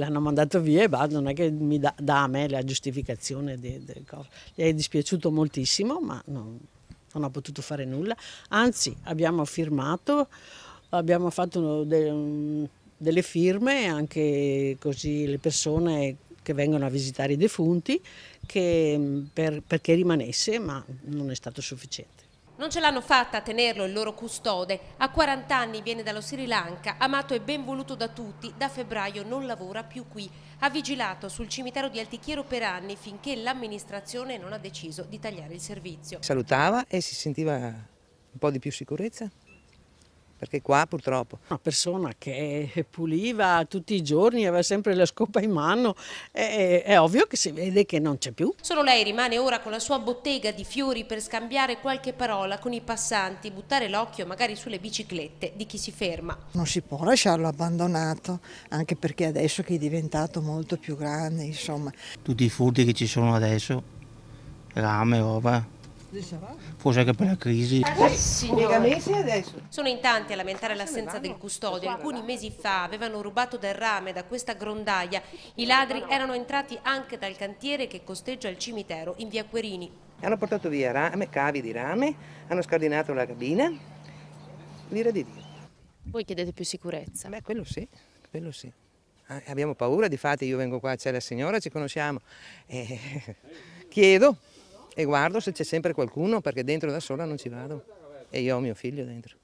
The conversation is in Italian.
L'hanno mandato via e basta, non è che mi dà, dà a me la giustificazione del coso. Gli è dispiaciuto moltissimo, ma non, non ha potuto fare nulla. Anzi, abbiamo firmato, abbiamo fatto de, delle firme, anche così le persone che vengono a visitare i defunti, che, per, perché rimanesse, ma non è stato sufficiente. Non ce l'hanno fatta a tenerlo il loro custode. A 40 anni viene dallo Sri Lanka, amato e ben voluto da tutti, da febbraio non lavora più qui. Ha vigilato sul cimitero di Altichiero per anni finché l'amministrazione non ha deciso di tagliare il servizio. Salutava e si sentiva un po' di più sicurezza perché qua purtroppo. Una persona che puliva tutti i giorni, aveva sempre la scopa in mano, è, è ovvio che si vede che non c'è più. Solo lei rimane ora con la sua bottega di fiori per scambiare qualche parola con i passanti, buttare l'occhio magari sulle biciclette di chi si ferma. Non si può lasciarlo abbandonato, anche perché adesso che è diventato molto più grande, insomma. Tutti i furti che ci sono adesso, rame, ova, Forse anche per la crisi. Eh, sì, Sono in tanti a lamentare l'assenza del custode. Alcuni mesi fa avevano rubato del rame da questa grondaia. I ladri erano entrati anche dal cantiere che costeggia il cimitero in via Querini. Hanno portato via rame, cavi di rame, hanno scardinato la cabina. L'ira di Dio. Voi chiedete più sicurezza? Beh, quello sì, quello sì. Eh, abbiamo paura, di fatto io vengo qua, c'è la signora, ci conosciamo. Eh, chiedo e guardo se c'è sempre qualcuno perché dentro da sola non ci vado e io ho mio figlio dentro.